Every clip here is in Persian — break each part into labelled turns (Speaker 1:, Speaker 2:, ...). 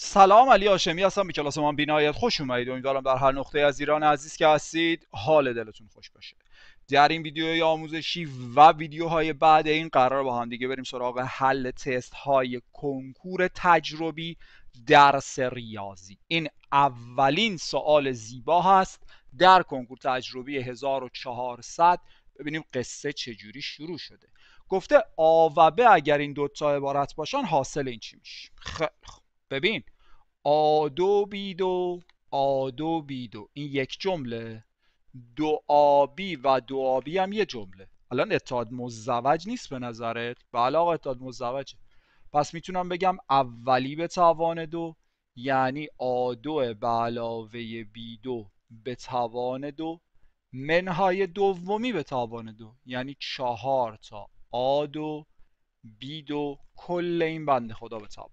Speaker 1: سلام علی آشمی هستم به کلاس من بینایت خوش اومدید امیدوارم در هر نقطه از ایران عزیز که هستید حال دلتون خوش باشه در این ویدیوی آموزشی و ویدیوهای بعد این قرار با هم دیگه بریم سراغ حل تست های کنکور تجربی درس ریاضی این اولین سوال زیبا هست در کنکور تجربی 1400 ببینیم قصه چجوری شروع شده گفته آوبه اگر این دوتا عبارت باشن حاصل این چی میشه خیلی ببین آدو بیدو آدو بیدو این یک جمله دو آبی و دو آبی هم یه جمله الان اتحاد مزوج نیست به نظرت بله آقا اتحاد مزوجه پس میتونم بگم اولی به توان دو یعنی آدو به علاوه بی دو به توان دو منهای دومی به توان دو یعنی چهار تا آدو بی دو کل این بنده خدا به توان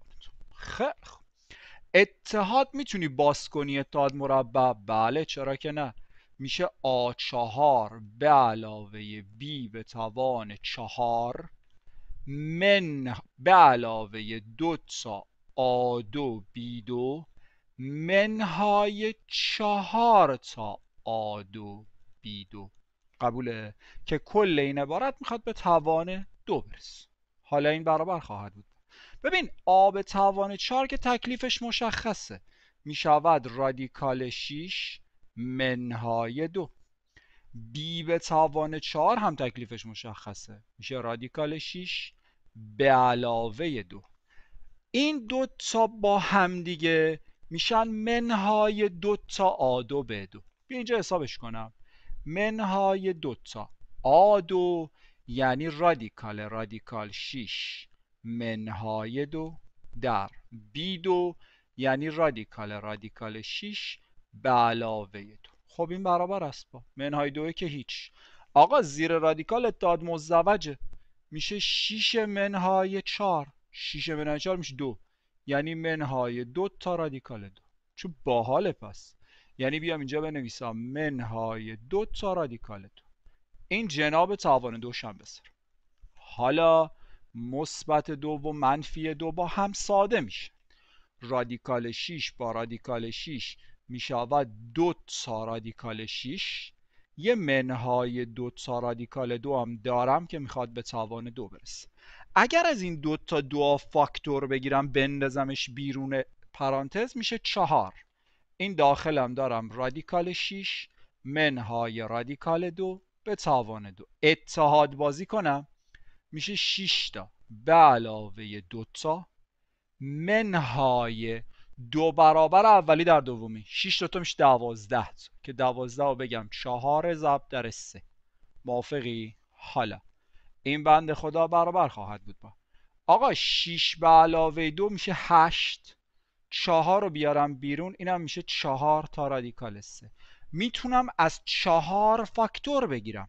Speaker 1: اتحاد میتونی باز کنی اتحاد مربع بله چرا که نه میشه آ چهار به علاوه بی به توان چهار من به علاوه دو تا آ دو بی دو منهای چهار تا آ دو بی دو قبوله که کل این عبارت میخواد به توان دو برس حالا این برابر خواهد بود ببین آب توان 4 که تکلیفش مشخصه می شود رادیکال 6 منهای دو بی به توان 4 هم تکلیفش مشخصه میشه رادیکال 6 به علاوه دو این دو تا با همدیگه میشن منهای دو تا آ دو به دو بیا اینجا حسابش کنم منهای دو تا آ دو یعنی رادیکال رادیکال 6 منهای دو در دو یعنی رادیکال رادیکال 6 به علاوه دو خب این برابر است با منهای دوه که هیچ آقا زیر رادیکال اتحاد مزدوجه میشه 6 منهای 4 6 منهای 4 میشه دو یعنی منهای دو تا رادیکال دو چون باحاله پس یعنی بیام اینجا بنویسم منهای 2 تا رادیکال دو این جناب توان دو بسر حالا مثبت دو و منفی دو با هم ساده میشه رادیکال 6 با رادیکال 6 میشود دو تا رادیکال 6 یه منهای دو تا رادیکال دو هم دارم که میخواد به توان دو برسه اگر از این دو تا دو فاکتور بگیرم بندازمش بیرون پرانتز میشه چهار این داخلم دارم رادیکال 6 منهای رادیکال دو به توان دو اتحاد بازی کنم میشه 6 تا به علاوه تا منهای دو برابر اولی در دومی 6 تا میشه 12 که 12 رو بگم 4 ضرب در 3 موافقی حالا این بند خدا برابر خواهد بود با آقا 6 به علاوه دو میشه 8 4 رو بیارم بیرون اینم میشه 4 تا رادیکال 3 میتونم از 4 فاکتور بگیرم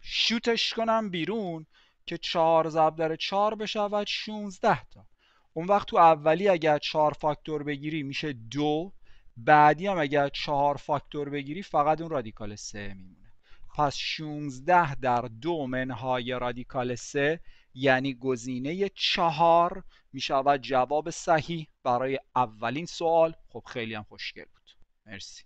Speaker 1: شوتش کنم بیرون که 4 ضرب در 4 بشود 16 تا اون وقت تو اولی اگر 4 فاکتور بگیری میشه 2 بعدی هم اگر 4 فاکتور بگیری فقط اون رادیکال 3 میمونه پس 16 در 2 منهای رادیکال 3 یعنی گزینه 4 میشود جواب صحیح برای اولین سوال خب خیلی هم خوشگل بود مرسی